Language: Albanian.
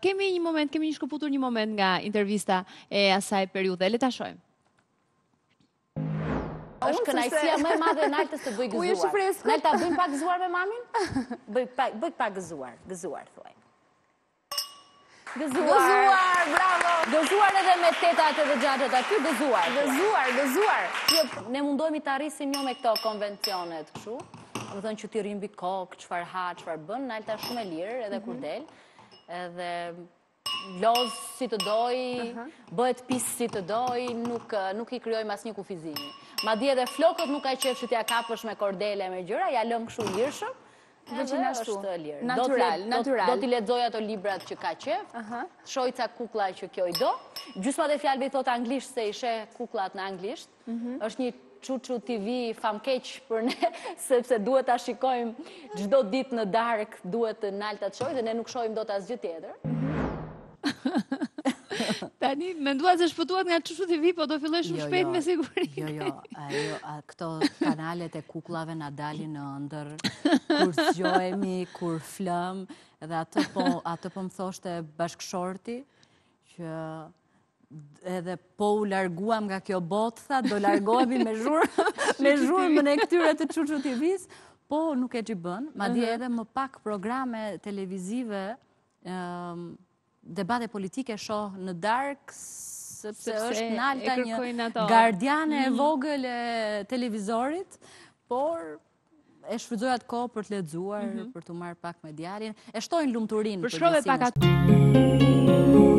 kemi një moment, kemi një shkuputur një moment nga intervista e asaj periude. Leta shojmë. është kënajësia më madhe në altës të bëjë gëzuar. U e shifresku. Në altë të bëj gëzuar me mamin? Bëj pak gëzuar, gëzuar, thuaj. Gëzuar. Gëzuar, bravo. Gëzuar edhe me tetat edhe gjatët aty, gëzuar. Gëzuar, gëzuar. Jo, ne mundohemi të arrisim një jo me këto konvencionet, këshu. Dhe thënë që ti rimbi kokë, qëfar ha, qëfar bën, në altë të shumë e lirë edhe mhm. kur delë edhe lozë si të doj, bëhet pisë si të doj, nuk i kryoj mas një kufizimi. Ma dhja dhe flokët nuk ka qefë që t'ja kapësh me kordele e me gjyra, ja lëmë këshu lirëshëm, edhe është nga natural, natural. Do t'i ledzoj ato librat që ka qefë, të shojtë sa kukla që kjoj do, gjusma dhe fjalëve i thotë anglisht se ishe kuklat në anglisht, mhm. është një Quchu TV, famkeq për ne, sepse duhet të shikojmë gjdo dit në dark, duhet të alta të shojë, dhe ne nuk shojmë do të asgjë tjetër. Tani, me ndua se shpëtuat nga Quchu TV, po do filloj shumë jo, shpejt jo. me sigurin. Jo, jo, këto kanalet e kuklave në dalin në ndër, kur zgjojemi, kur flëm, dhe atë po, po më thoshte bashkëshorti, që edhe po u larguam nga kjo botë, tha, do largohemi me zhurë, me zhurë më në e këtyre të qëqë të visë, po nuk e që bënë, ma di edhe më pak programe televizive, ehm, debate politike shohë në dark, sepse është nalta një gardiane e mhm. vogële televizorit, por e shfridzojat ko për të ledzuar, mhm. për të marë pak me djarin, e shtojnë lumëturin për atë.